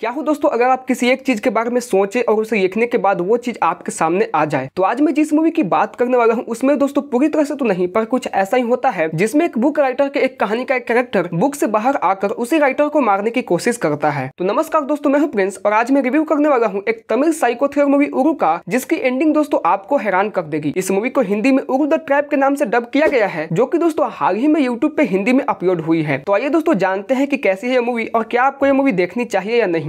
क्या हो दोस्तों अगर आप किसी एक चीज के बारे में सोचे और उसे देखने के बाद वो चीज आपके सामने आ जाए तो आज मैं जिस मूवी की बात करने वाला हूँ उसमें दोस्तों पूरी तरह से तो नहीं पर कुछ ऐसा ही होता है जिसमें एक बुक राइटर के एक कहानी का एक कैरेक्टर बुक से बाहर आकर उसी राइटर को मारने की कोशिश करता है तो नमस्कार दोस्तों मैं हूँ प्रिंस और आज मैं रिव्यू करने वाला हूँ एक तमिल साइको मूवी उरु का जिसकी एंडिंग दोस्तों आपको हैरान कर देगी इस मूवी को हिंदी में उरु द ट्रैप के नाम से डब किया गया है जो की दोस्तों हाल ही में यूट्यूब पे हिंदी में अपलोड हुई है तो आइए दोस्तों जानते हैं की कैसी है मूवी और क्या आपको ये मूवी देखनी चाहिए या नहीं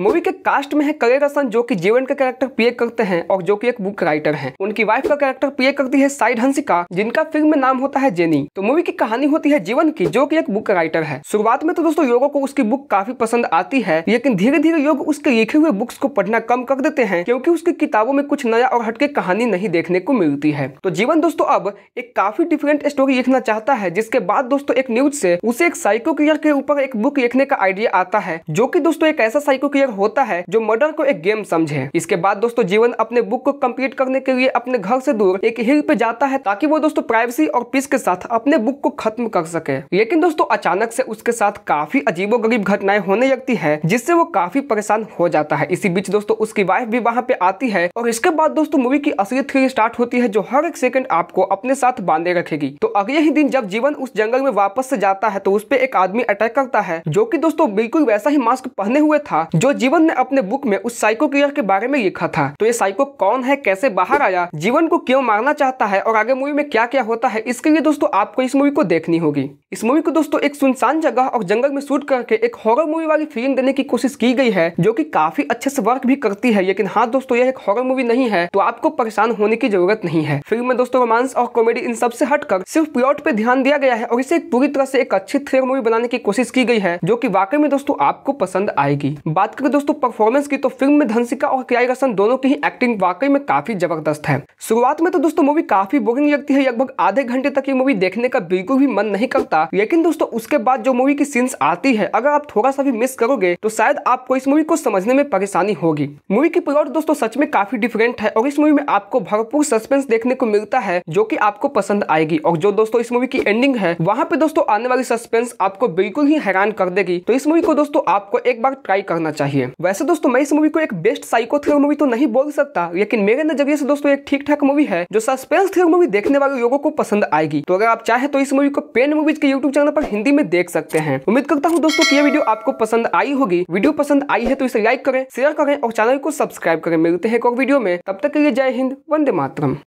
मूवी के कास्ट में है करे रसन जो कि जीवन का कैरेक्टर प्ले करते हैं और जो कि एक बुक राइटर हैं उनकी वाइफ का कैरेक्टर प्ले करती है साइड हंसिका जिनका फिल्म में नाम होता है जेनी तो मूवी की कहानी होती है जीवन की जो कि एक बुक राइटर है शुरुआत में तो दोस्तों योगो को उसकी बुक काफी पसंद आती है लेकिन धीरे धीरे योग उसके लिखे हुए बुक्स को पढ़ना कम कर देते हैं क्योंकि उसकी किताबों में कुछ नया और हटके कहानी नहीं देखने को मिलती है तो जीवन दोस्तों अब एक काफी डिफरेंट स्टोरी लिखना चाहता है जिसके बाद दोस्तों एक न्यूज से उसे एक साइको के ऊपर एक बुक लिखने का आइडिया आता है जो की दोस्तों एक ऐसा साइको प्लेयर होता है जो मर्डर को एक गेम समझे इसके बाद दोस्तों जीवन अपने बुक को कम्प्लीट करने के लिए अपने घर से दूर एक हिल पे जाता है ताकि वो दोस्तों प्राइवेसी और पीस के साथ अपने बुक को खत्म कर सके लेकिन दोस्तों अचानक से उसके साथ काफी अजीबो घटनाएं होने लगती है जिससे वो काफी परेशान हो जाता है इसी बीच दोस्तों उसकी वाइफ भी वहाँ पे आती है और इसके बाद दोस्तों मूवी की असली थ्री स्टार्ट होती है जो हर एक सेकंड आपको अपने साथ बांधे रखेगी तो अगले ही दिन जब जीवन उस जंगल में वापस से जाता है तो उस पर एक आदमी अटैक करता है जो की दोस्तों बिल्कुल वैसा ही मास्क पहने हुए था जो जीवन ने अपने बुक में उस साइको किलर के बारे में लिखा था तो ये साइको कौन है कैसे बाहर आया जीवन को क्यों मारना चाहता है और आगे मूवी में क्या क्या होता है इसके लिए दोस्तों आपको इस मूवी को देखनी होगी इस मूवी को दोस्तों एक सुनसान जगह और जंगल में शूट करके एक हॉरर मूवी वाली फीलिंग देने की कोशिश की गई है जो की काफी अच्छे से वर्क भी करती है लेकिन हाँ दोस्तों यह एक हॉरर मूवी नहीं है तो आपको परेशान होने की जरूरत नहीं है फिल्म में दोस्तों रोमांस और कॉमेडी इन सबसे हटकर सिर्फ प्लॉट पे ध्यान दिया गया है और इसे पूरी तरह से एक अच्छी थ्रिलर मूवी बनाने की कोशिश की गई है जो की वाकई में दोस्तों आपको पसंद आएगी बात कर करें दोस्तों परफॉर्मेंस की तो फिल्म में धनसिका और क्या रसन दोनों की ही एक्टिंग वाकई में काफी जबरदस्त है शुरुआत में तो दोस्तों मूवी काफी बोरिंग लगती है लगभग आधे घंटे तक ये मूवी देखने का बिल्कुल भी मन नहीं करता लेकिन दोस्तों उसके बाद जो मूवी की सीन्स आती है अगर आप थोड़ा सा भी मिस करोगे तो शायद आपको इस मूवी को समझने में परेशानी होगी मूवी की प्लॉट दोस्तों सच में काफी डिफरेंट है और इस मूवी में आपको भरपूर सस्पेंस देखने को मिलता है जो की आपको पसंद आएगी और जो दोस्तों इस मूवी की एंडिंग है वहाँ पे दोस्तों आने वाली सस्पेंस आपको बिल्कुल ही हैरान कर देगी तो इस मूवी को दोस्तों आपको एक बार ट्राई करना चाहिए चाहिए वैसे दोस्तों मैं इस मूवी को एक बेस्ट साइको थ्रिलर मूवी तो नहीं बोल सकता लेकिन मेरे नजरिए से दोस्तों एक ठीक ठाक मूवी है जो सस्पेंस थ्रिलर मूवी देखने वाले लोगों को पसंद आएगी तो अगर आप चाहे तो इस मूवी को पेन मूवीज के यूट्यूब चैनल पर हिंदी में देख सकते हैं उम्मीद करता हूँ दोस्तों की वीडियो आपको पसंद आई होगी वीडियो पसंद आई है तो इसे लाइक करें शेयर करें और चैनल को सब्सक्राइब करें मिलते हैं एक और वीडियो में तब तक के लिए जय हिंद वंदे मातरम